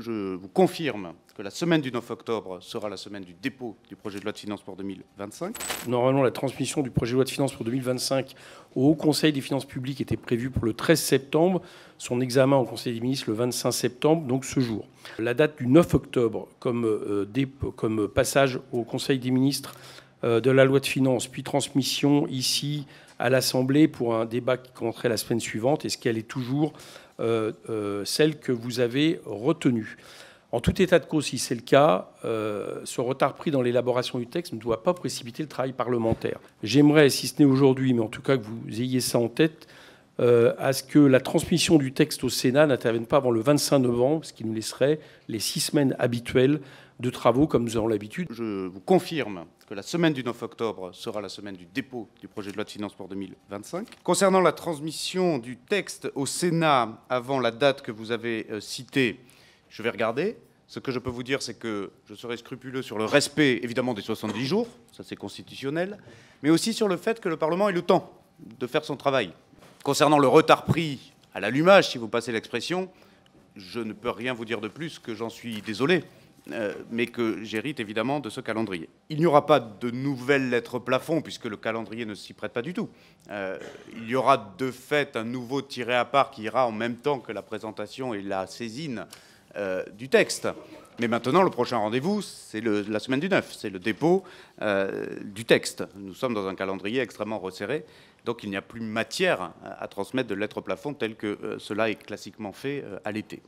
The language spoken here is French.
je vous confirme que la semaine du 9 octobre sera la semaine du dépôt du projet de loi de finances pour 2025. Normalement, la transmission du projet de loi de finances pour 2025 au Conseil des finances publiques était prévue pour le 13 septembre, son examen au Conseil des ministres le 25 septembre, donc ce jour. La date du 9 octobre euh, comme passage au Conseil des ministres euh, de la loi de finances, puis transmission ici à l'Assemblée pour un débat qui compterait la semaine suivante. Est-ce qu'elle est toujours euh, euh, celle que vous avez retenue En tout état de cause, si c'est le cas, ce retard pris dans l'élaboration du texte ne doit pas précipiter le travail parlementaire. J'aimerais, si ce n'est aujourd'hui, mais en tout cas que vous ayez ça en tête, euh, à ce que la transmission du texte au Sénat n'intervienne pas avant le 25 novembre, ce qui nous laisserait les six semaines habituelles de travaux comme nous avons l'habitude. Je vous confirme que la semaine du 9 octobre sera la semaine du dépôt du projet de loi de finances pour 2025. Concernant la transmission du texte au Sénat avant la date que vous avez euh, citée, je vais regarder. Ce que je peux vous dire, c'est que je serai scrupuleux sur le respect, évidemment, des 70 jours, ça c'est constitutionnel, mais aussi sur le fait que le Parlement ait le temps de faire son travail. Concernant le retard pris à l'allumage, si vous passez l'expression, je ne peux rien vous dire de plus que j'en suis désolé, euh, mais que j'hérite évidemment de ce calendrier. Il n'y aura pas de nouvelles lettres plafond, puisque le calendrier ne s'y prête pas du tout. Euh, il y aura de fait un nouveau tiré à part qui ira en même temps que la présentation et la saisine euh, du texte. Mais maintenant, le prochain rendez-vous, c'est la semaine du 9, c'est le dépôt euh, du texte. Nous sommes dans un calendrier extrêmement resserré, donc il n'y a plus matière à transmettre de lettres au plafond tel que euh, cela est classiquement fait à l'été.